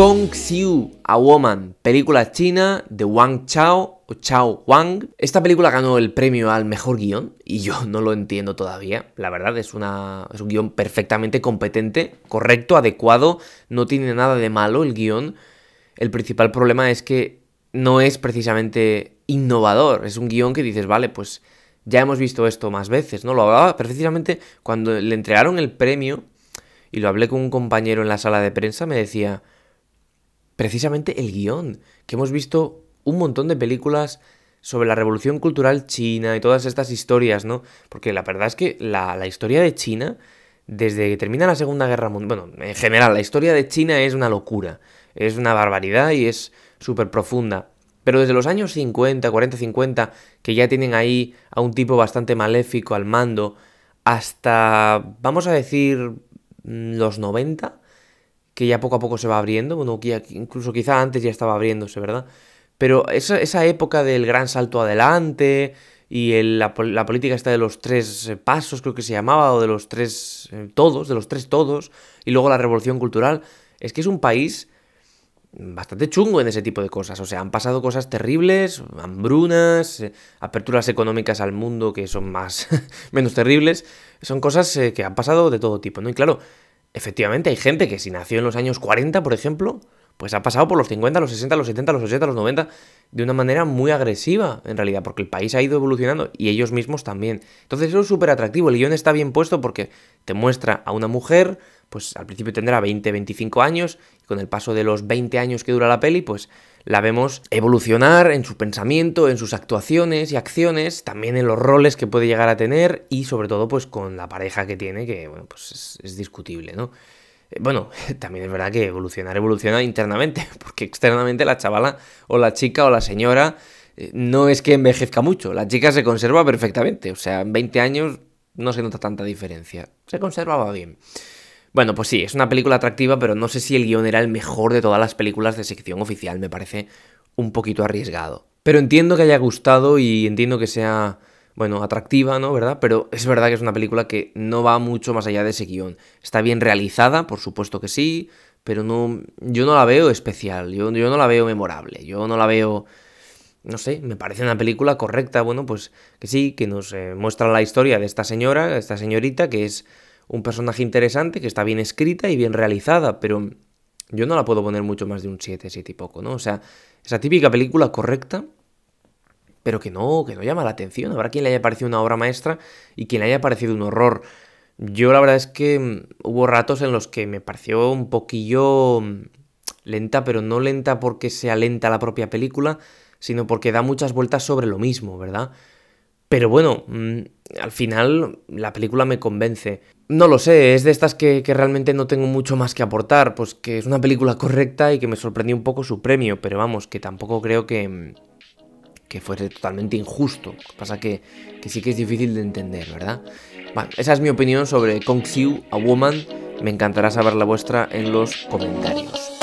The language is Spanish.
Kong Xiu, A Woman, película china de Wang Chao o Chao Wang. Esta película ganó el premio al mejor guión y yo no lo entiendo todavía. La verdad es, una, es un guión perfectamente competente, correcto, adecuado, no tiene nada de malo el guión. El principal problema es que no es precisamente innovador, es un guión que dices, vale, pues ya hemos visto esto más veces, ¿no? Lo hablaba precisamente cuando le entregaron el premio y lo hablé con un compañero en la sala de prensa, me decía precisamente el guión, que hemos visto un montón de películas sobre la revolución cultural china y todas estas historias, ¿no? Porque la verdad es que la, historia de China, desde que termina la Segunda Guerra Mundial, bueno, en general, la historia de China es una locura, es una barbaridad y es súper profunda. Pero desde los años 50, 40, 50, que ya tienen ahí a un tipo bastante maléfico al mando, hasta, vamos a decir, mm, los 90, que ya poco a poco se va abriendo, bueno, incluso quizá antes ya estaba abriéndose, ¿verdad? Pero esa, esa época del gran salto adelante y la, política esta de los tres eh, pasos, creo que se llamaba, o de los tres eh, todos, de los tres todos, y luego la revolución cultural, es que es un país bastante chungo en ese tipo de cosas. O sea, han pasado cosas terribles, hambrunas, eh, aperturas económicas al mundo que son más menos terribles. Son cosas que han pasado de todo tipo, ¿no? Y claro, efectivamente hay gente que si nació en los años 40, por ejemplo, pues ha pasado por los 50, los 60, los 70, los 80, los 90, de una manera muy agresiva, en realidad, porque el país ha ido evolucionando y ellos mismos también. Entonces eso es súper atractivo, el guión está bien puesto porque te muestra a una mujer, pues al principio tendrá 20, 25 años, y con el paso de los 20 años que dura la peli, pues la vemos evolucionar en su pensamiento, en sus actuaciones y acciones, también en los roles que puede llegar a tener y sobre todo pues con la pareja que tiene, que pues es, discutible, ¿no? Eh, bueno, también es verdad que evolucionar evoluciona internamente, porque externamente la chavala o la chica o la señora eh, no es que envejezca mucho, la chica se conserva perfectamente, o sea, en 20 años no se nota tanta diferencia, se conservaba bien. Bueno, pues sí, es una película atractiva, pero no sé si el guión era el mejor de todas las películas de sección oficial, me parece un poquito arriesgado. Pero entiendo que haya gustado y entiendo que sea, bueno, atractiva, ¿no? ¿Verdad? Pero es verdad que es una película que no va mucho más allá de ese guión. Está bien realizada, por supuesto que sí, pero no, yo no la veo especial, yo, yo no la veo memorable, yo no la veo no sé, me parece una película correcta, bueno, pues que sí, que nos eh, muestra la historia de esta señora, esta señorita, que es un personaje interesante que está bien escrita y bien realizada, pero yo no la puedo poner mucho más de un 7, 7 y poco, ¿no? O sea, esa típica película correcta, pero que no, que no llama la atención. Habrá quien le haya parecido una obra maestra y quien le haya parecido un horror. Yo la verdad es que mm, hubo ratos en los que me pareció un poquillo mm, lenta, pero no lenta porque sea lenta la propia película, sino porque da muchas vueltas sobre lo mismo, ¿verdad? Pero bueno, mm, al final la película me convence. No lo sé, es de estas que, realmente no tengo mucho más que aportar, pues que es una película correcta y que me sorprendió un poco su premio, pero vamos, que tampoco creo que, que fuese totalmente injusto. pasa que, que sí que es difícil de entender, ¿verdad? Bueno, esa es mi opinión sobre Kong Xiu, A Woman. Me encantará saber la vuestra en los comentarios.